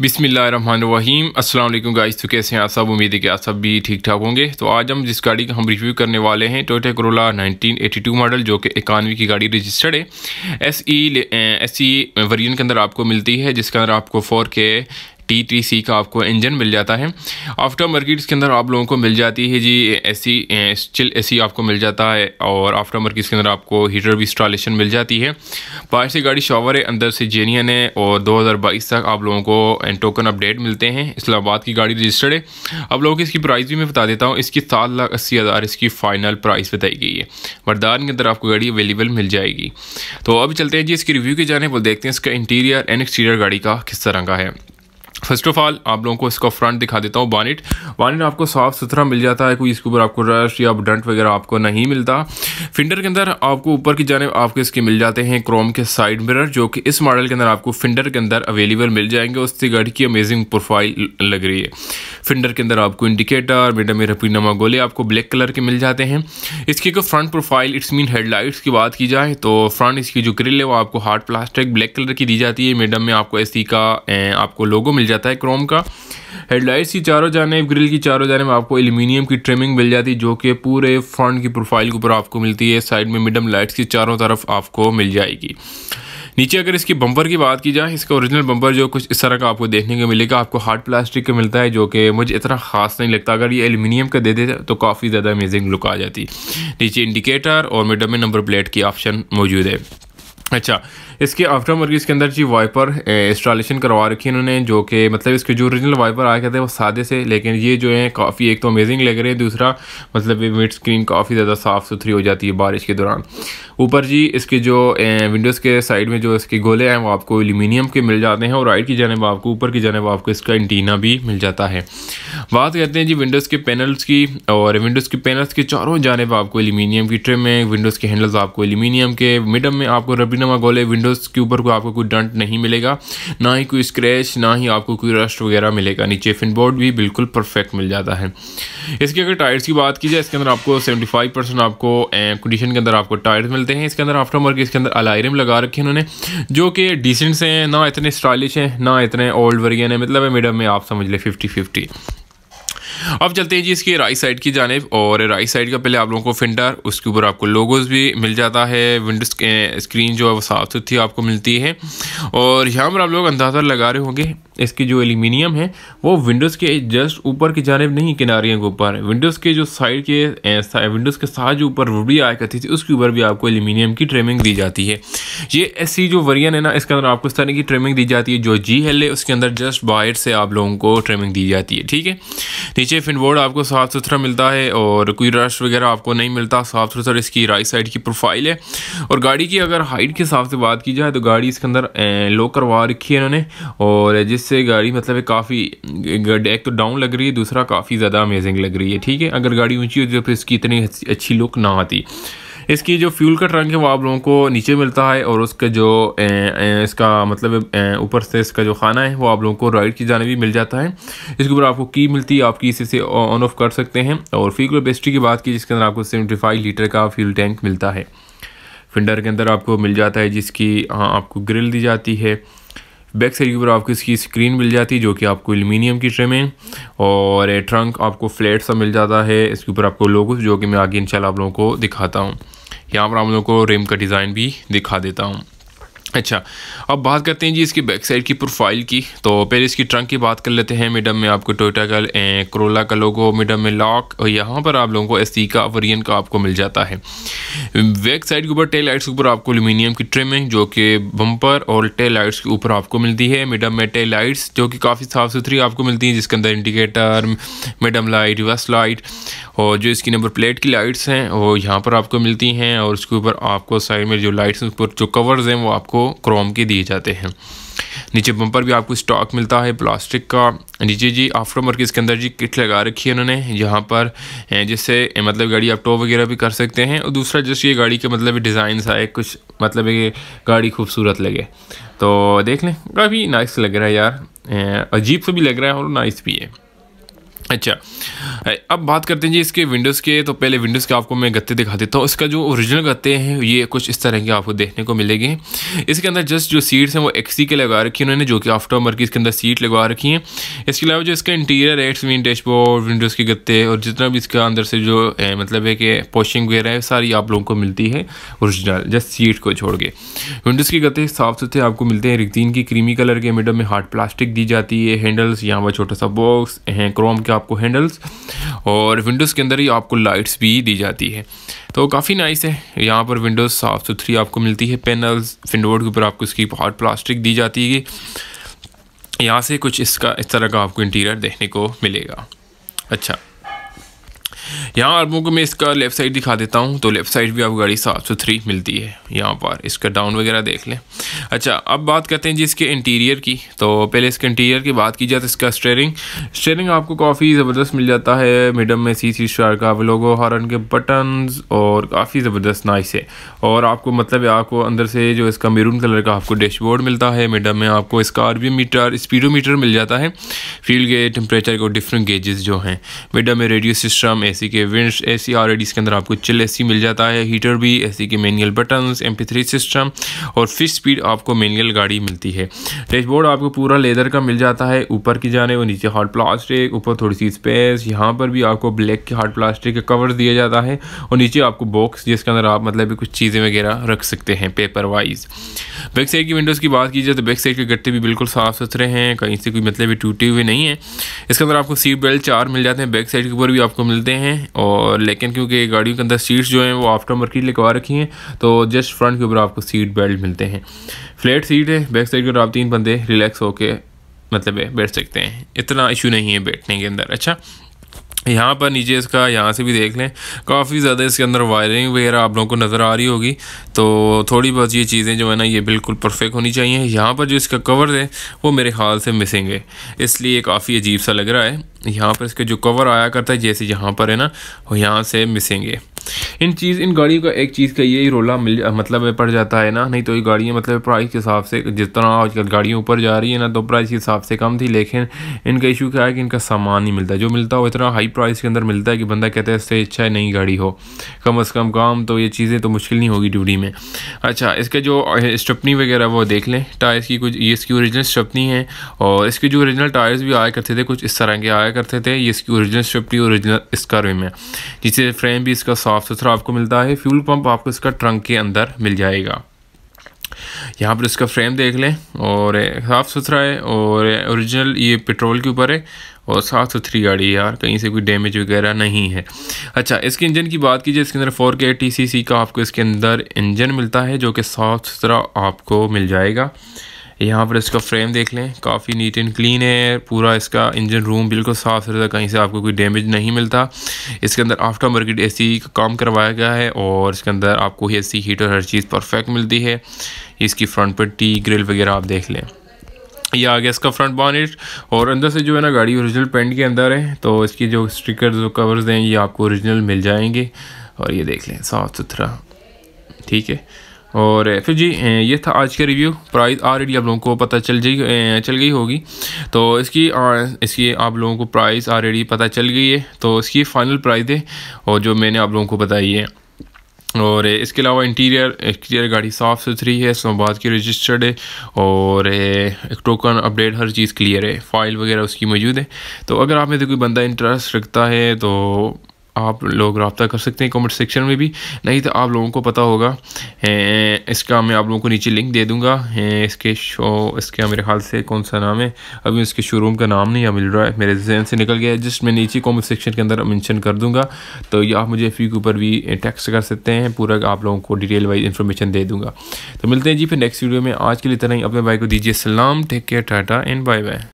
बिसमीम अल्लाम गाइस तो कैसे हैं आप सब उम्मीद है कि आप सब भी ठीक ठाक होंगे तो आज हम जिस गाड़ी का हम रिव्यू करने वाले हैं टोटा करोला 1982 मॉडल जो कि इक्यानवे की गाड़ी रजिस्टर्ड है S E S E version के अंदर आपको मिलती है जिसके अंदर आपको फोर के टी टी सी का आपको इंजन मिल जाता है आफ्टर मार्केट्स के अंदर आप लोगों को मिल जाती है जी एसी ए एसी आपको मिल जाता है और आफ्टर मार्केट्स के अंदर आपको हीटर भी इंस्टॉलेशन मिल जाती है बाहर से गाड़ी शॉवर है अंदर से जेनियन है और 2022 तक आप लोगों को टोकन अपडेट मिलते हैं इस्लामाबाद की गाड़ी रजिस्टर्ड है आप लोगों की इसकी प्राइस भी मैं बता देता हूँ इसकी सात लाख अस्सी हज़ार इसकी फ़ाइनल प्राइस बताई गई है मरदान के अंदर आपको गाड़ी अवेलेबल मिल जाएगी तो अब चलते हैं जी इसकी रिव्यू की जाने वो देखते हैं इसका इंटीरियर एंड एक्सटीरियर गाड़ी का किस तरह का है फर्स्ट ऑफ ऑल आप लोगों को इसका फ्रंट दिखा देता हूँ बानिट वानिट आपको साफ़ सुथरा मिल जाता है कोई इसके ऊपर आपको रश या डंट वगैरह आपको नहीं मिलता फिंडर के अंदर आपको ऊपर की जानब आपको इसके मिल जाते हैं क्रोम के साइड मिरर जो कि इस मॉडल के अंदर आपको फिंडर के अंदर अवेलेबल मिल जाएंगे उससे गाड़ी की अमेजिंग प्रोफाइल लग रही है फिंडर के अंदर आपको इंडिकेटर मेडम मेरा पीनामा गोले आपको ब्लैक कलर के मिल जाते हैं इसकी अगर front profile it's mean headlights की बात की जाए तो फ्रंट इसकी जो ग्रिल है वो आपको हार्ड प्लास्टिक ब्लैक कलर की दी जाती है मेडम में आपको ए का आपको लोगो मिल जाता है क्रोम का हेडलाइट्स की चारों जानब ग्रिल की चारों जानब आपको एल्यूमिनियम की ट्रिमिंग मिल जाती है जो कि पूरे फ्रंट की प्रोफाइल के ऊपर आपको मिलती है साइड में मिडम लाइट्स की चारों तरफ आपको मिल जाएगी नीचे अगर इसकी बम्पर की बात की जाए इसका ओरिजिनल बम्पर जो कुछ इस तरह का आपको देखने को मिलेगा आपको हार्ड प्लास्टिक का मिलता है जो कि मुझे इतना खास नहीं लगता अगर ये एल्यूमिनियम का दे देते तो काफ़ी ज़्यादा अमेजिंग लुक आ जाती नीचे इंडिकेटर और मिडम में नंबर प्लेट की ऑप्शन मौजूद है अच्छा इसके आफ्टर मार्केट के अंदर जी वाइपर इंस्टॉलेशन करवा रखी है इन्होंने जो कि मतलब इसके जो ओरिजिनल वाइपर आए करते हैं वो सादे से लेकिन ये जो है काफ़ी एक तो अमेजिंग लग रहे हैं दूसरा मतलब मिड स्क्रीन काफ़ी ज़्यादा साफ़ सुथरी हो जाती है बारिश के दौरान ऊपर जी इसके जो विंडोज़ के साइड में जो इसके गोले हैं वो आपको एल्यूमिनियम के मिल जाते हैं और राइट की जानब आपको ऊपर की जानब आपको इसका एंटीना भी मिल जाता है बात करते हैं जी विंडोज़ के पैनल्स की और विंडोज़ के पैनल्स के चारों जानब आपको एल्यूमिनियम की ट्रिम में विंडोज़ के हैंडल्स आपको एल्यूमिनियम के मिडम में आपको रबीनमा गोले विंडोज हैंडल्स के ऊपर कोई आपको कोई डंट नहीं मिलेगा ना ही कोई स्क्रैच ना ही आपको कोई रस्ट वगैरह मिलेगा नीचे फिन बोर्ड भी बिल्कुल परफेक्ट मिल जाता है इसके अगर टायर्स की बात की जाए इसके अंदर आपको सेवेंटी आपको कंडीशन के अंदर आपको टायर्स मिलते हैं इसके अंदर आफ्टर मार्केट इसके अंदर अलायरम लगा रखे उन्होंने जो कि डिसेंट हैं ना इतने स्टाइलिश हैं ना इतने ओल्ड वर्गियन है मतलब है में आप समझ लें फिफ्टी फिफ्टी अब चलते हैं जी इसके राइट साइड की जानब और राइट साइड का पहले आप लोगों को फिंडर उसके ऊपर आपको लोगोज भी मिल जाता है विंडो स्क्रीन जो है वो साफ सुथरी आपको मिलती है और यहाँ पर आप लोग अंदाज़ा लगा रहे होंगे इसके जो एल्यूमिनियम है वो विंडोज़ के जस्ट ऊपर की जानब नहीं किनारियों के ऊपर विंडोज़ के जो साइड के विंडोज़ के साथ जो ऊपर रूबड़ी आया करती थी उसके ऊपर भी आपको एल्यूमिनियम की ट्रेमिंग दी जाती है ये ऐसी जो वरियन है ना इसके अंदर आपको इस तरह की ट्रेमिंग दी जाती है जो जी हेल है उसके अंदर जस्ट बाहर से आप लोगों को ट्रेमिंग दी जाती है ठीक है नीचे फिनबोर्ड आपको साफ़ सुथरा मिलता है और कोई रश वगैरह आपको नहीं मिलता साफ़ सुथरा इसकी राइट साइड की प्रोफाइल है और गाड़ी की अगर हाइट के हिसाब से बात की जाए तो गाड़ी इसके अंदर लो करवा रखी है इन्होंने और जिस इससे गाड़ी मतलब काफ़ी एक तो डाउन लग रही है दूसरा काफ़ी ज़्यादा अमेजिंग लग रही है ठीक है अगर गाड़ी ऊंची होती तो फिर इसकी इतनी अच्छी लुक ना आती इसकी जो फ्यूल का ट्रंक है वो आप लोगों को नीचे मिलता है और उसका जो ए, ए, इसका मतलब ऊपर से इसका जो खाना है वो आप लोगों को राइट की जाने भी मिल जाता है इसके ऊपर आपको की मिलती है आप की इसे ऑन ऑफ कर सकते हैं और फ्यूल बेस्ट्री की बात की जिसके अंदर आपको सेवेंटी फाइव लीटर का फ्यूल टैंक मिलता है फिंडर के अंदर आपको मिल जाता है जिसकी हाँ, आपको ग्रिल दी जाती है बैक साइड के ऊपर आपको इसकी स्क्रीन मिल जाती है जो कि आपको एलुमिनियम की ट्रे में और ट्रंक आपको फ्लैट सा मिल जाता है इसके ऊपर आपको लोगो जो कि मैं आगे इंशाल्लाह आप लोगों को दिखाता हूँ यहाँ पर आप लोगों को रिम का डिज़ाइन भी दिखा देता हूँ अच्छा अब बात करते हैं जी इसकी बैक साइड की प्रोफाइल की तो पहले इसकी ट्रंक की बात कर लेते हैं मिडम में आपको टोयोटा का करोला का लोगो मिडम में लॉक और यहाँ पर आप लोगों को एस का वरियन का आपको मिल जाता है बैक साइड के ऊपर टेल लाइट्स के ऊपर आपको एलुमिनियम की है जो कि बम्पर और टेल लाइट्स के ऊपर आपको मिलती है मिडम में टेल लाइट्स जो कि काफ़ी साफ़ सुथरी आपको मिलती है जिसके अंदर इंडिकेटर मिडम लाइट रिवर्स लाइट और जो इसकी नंबर प्लेट की लाइट्स हैं वो यहाँ पर आपको मिलती हैं और उसके ऊपर आपको साइड में जो लाइट्स ऊपर जो कवर्स हैं वो आपको आपको क्रोम के दिए जाते हैं नीचे बम्पर भी आपको स्टॉक मिलता है प्लास्टिक का नीचे जी आफ्टर मार्केट इसके अंदर जी किट लगा रखी है उन्होंने यहाँ पर जिससे मतलब गाड़ी आप टो वगैरह भी कर सकते हैं और दूसरा जैसे ये गाड़ी के मतलब डिज़ाइन आए कुछ मतलब ये गाड़ी खूबसूरत लगे तो देख लें काफ़ी नाइस लग रहा है यार अजीब से भी लग रहा है और नाइस भी है अच्छा अब बात करते हैं जी इसके विंडोज़ के तो पहले विंडोज़ के आपको मैं गत्ते दिखा देता हूँ तो इसका जो ओरिजिनल गत्ते हैं ये कुछ इस तरह के आपको देखने को मिलेंगे इसके अंदर जस्ट जो सीट्स हैं वो एक्सी के लगा रखी उन्होंने जो कि आफ्टर मर की इसके अंदर सीट लगा रखी हैं इसके अलावा जो इसका इंटीरियर है एक्सवीन डैशबोर्ड विंडोज़ के गत्ते और जितना भी इसका अंदर से जो है, मतलब है कि पोशिंग वगैरह है सारी आप लोगों को मिलती है औरिजिनल जस्ट सीट को छोड़ के विंडोज़ के गत्ते साफ़ सुथरे आपको मिलते हैं रिक्तीन की क्रीमी कलर के मिडल में हार्ड प्लास्टिक दी जाती है हैंडल्स यहाँ पर छोटा सा बॉक्स हैं क्रोम का आपको हैंडल्स और विंडोज़ के अंदर ही आपको लाइट्स भी दी जाती है तो काफ़ी नाइस है यहाँ पर विंडोज़ साफ़ सुथरी आपको मिलती है पैनल्स विंडोड के ऊपर आपको इसकी हार्ड प्लास्टिक दी जाती है यहाँ से कुछ इसका इस तरह का आपको इंटीरियर देखने को मिलेगा अच्छा यहाँ आर्मों को मैं इसका लेफ़्ट साइड दिखा देता हूँ तो लेफ़्ट साइड भी आप गाड़ी सात सौ थ्री मिलती है यहाँ पर इसका डाउन वगैरह देख लें अच्छा अब बात करते हैं जी इसके इंटीरियर की तो पहले इसके इंटीरियर की बात की जाए तो इसका स्टेयरिंग स्टेयरिंग आपको काफ़ी ज़बरदस्त मिल जाता है मिडम में सी सी स्टार का लोगो हॉर्न के बटन और काफ़ी ज़बरदस्त नाइस है और आपको मतलब आपको अंदर से जो इसका मेरून कलर का आपको डैशबोर्ड मिलता है मिडम में आपको इसका आर मीटर मीटर मिल जाता है फील्ड के टेम्परेचर को डिफरेंट गेजेस जो हैं मिडम में रेडियो सिस्टम ए के के विंड ए सी ऑलरेडी इसके अंदर आपको चिल ए सी मिल जाता है हीटर भी ए सी के manual button M P three system और फिश स्पीड आपको मैनुअल गाड़ी मिलती है डैशबोर्ड आपको पूरा लेदर का मिल जाता है ऊपर की जाने और नीचे हार्ड प्लास्टिक ऊपर थोड़ी सी स्पेस यहाँ पर भी आपको ब्लैक के हार्ड प्लास्टिक का कवर दिया जाता है और नीचे आपको बॉक्स जिसके अंदर आप मतलब कुछ चीज़ें वगैरह रख सकते हैं पेपर वाइज बैक साइड की विंडोज़ की बात की जाए तो बैक साइड के गट्टे भी बिल्कुल साफ़ सुथरे हैं कहीं से कोई मतलब टूटे हुए नहीं है इसके अंदर आपको सीट बेल्ट चार मिल जाते हैं बैक साइड के ऊपर भी आपको मिलते हैं और लेकिन क्योंकि गाड़ियों के अंदर सीट्स जो हैं वो आफ्टर मार्केट लिखवा रखी हैं तो जस्ट फ्रंट के ऊपर आपको सीट बेल्ट मिलते हैं फ्लैट सीट है बैक साइड के ऊपर आप तीन बंदे रिलैक्स होकर मतलब बैठ सकते हैं इतना इशू नहीं है बैठने के अंदर अच्छा यहाँ पर नीचे इसका यहाँ से भी देख लें काफ़ी ज़्यादा इसके अंदर वायरिंग वगैरह आप लोगों को नज़र आ रही होगी तो थोड़ी बहुत ये चीज़ें जो है ना ये बिल्कुल परफेक्ट होनी चाहिए यहाँ पर जो इसका कवर है वो मेरे ख्याल से मिसिंग है इसलिए काफ़ी अजीब सा लग रहा है यहाँ पर इसका जो कवर आया करता है जैसे यहाँ पर है ना वो यहाँ से मिसिंग है इन चीज़ इन गाड़ियों का एक चीज़ का ये रोला मिल मतलब पड़ जाता है ना नहीं तो ये गाड़ियाँ मतलब प्राइस के हिसाब से जिस तरह आजकल गाड़ियाँ ऊपर जा रही है ना तो प्राइस के हिसाब से कम थी लेकिन इनका इशू क्या है कि इनका सामान नहीं मिलता जो मिलता है वो इतना हाई प्राइस के अंदर मिलता है कि बंदा कहता है इससे अच्छा है नई गाड़ी हो कम अज़ कम काम तो ये चीज़ें तो मुश्किल नहीं होगी ड्यूटी में अच्छा इसके जो स्टपनी वगैरह वो देख लें टायर्स की कुछ ये इसकी औरिजिनल स्टपनी है और इसके जो औरिजिनल टायर्स भी आया करते थे कुछ इस तरह के आया करते थे ये इसकी औरिजिनल स्टपनी औरिजिनल इसका रिम है जिससे फ्रेम भी इसका साफ़ सुथरा आपको मिलता है फ्यूल पंप आपको इसका ट्रंक के अंदर मिल जाएगा यहाँ पर इसका फ्रेम देख लें और साफ़ सुथरा है और ओरिजिनल ये पेट्रोल के ऊपर है और साफ़ सुथरी गाड़ी है यार कहीं से कोई डैमेज वगैरह नहीं है अच्छा इसके इंजन की बात कीजिए इसके अंदर फोर के टी सी सी का आपको इसके अंदर इंजन मिलता है जो कि साफ़ सुथरा आपको मिल जाएगा यहाँ पर इसका फ्रेम देख लें काफ़ी नीट एंड क्लीन है पूरा इसका इंजन रूम बिल्कुल साफ सुथरा कहीं से आपको कोई डैमेज नहीं मिलता इसके अंदर आफ्टर मार्केट ए का काम करवाया गया है और इसके अंदर आपको ए सी हीटर हर चीज़ परफेक्ट मिलती है इसकी फ्रंट पर टी ग्रिल वगैरह आप देख लें ये आ गया इसका फ्रंट बॉनेट और अंदर से जो है ना गाड़ी ओरिजिनल पेंट के अंदर है तो इसकी जो स्टिकर जो कवर्स हैं ये आपको ओरिजिनल मिल जाएंगे और ये देख लें साफ़ सुथरा ठीक है और फिर जी ये था आज का रिव्यू प्राइस ऑलरेडी आप लोगों को पता चल जाई चल गई होगी तो इसकी इसकी आप लोगों को प्राइस ऑलरेडी पता चल गई है तो इसकी फ़ाइनल प्राइस है और जो मैंने आप लोगों को बताई है और इसके अलावा इंटीरियर एक्सटीरियर गाड़ी साफ़ सुथरी है इस्लामाबाद की रजिस्टर्ड है और टोकन अपडेट हर चीज़ क्लियर है फ़ाइल वगैरह उसकी मौजूद है तो अगर आप में से कोई बंदा इंटरेस्ट रखता है तो आप लोग रबता कर सकते हैं कमेंट सेक्शन में भी नहीं तो आप लोगों को पता होगा इसका मैं आप लोगों को नीचे लिंक दे दूँगा इसके शो इसका मेरे ख्याल से कौन सा नाम है अभी इसके शोरूम का नाम नहीं मिल रहा है मेरे जहन से निकल गया है जस्ट मैं नीचे कमेंट सेक्शन के अंदर मेंशन कर दूँगा तो ये आप मुझे फी के ऊपर भी टैक्स कर सकते हैं पूरा आप लोगों को डिटेल वाइज इन्फॉर्मेशन दे दूँगा तो मिलते हैं जी फिर नेक्स्ट वीडियो में आज के लिए तरह ही अपने भाई को दीजिए सलाम take care tata and bye bye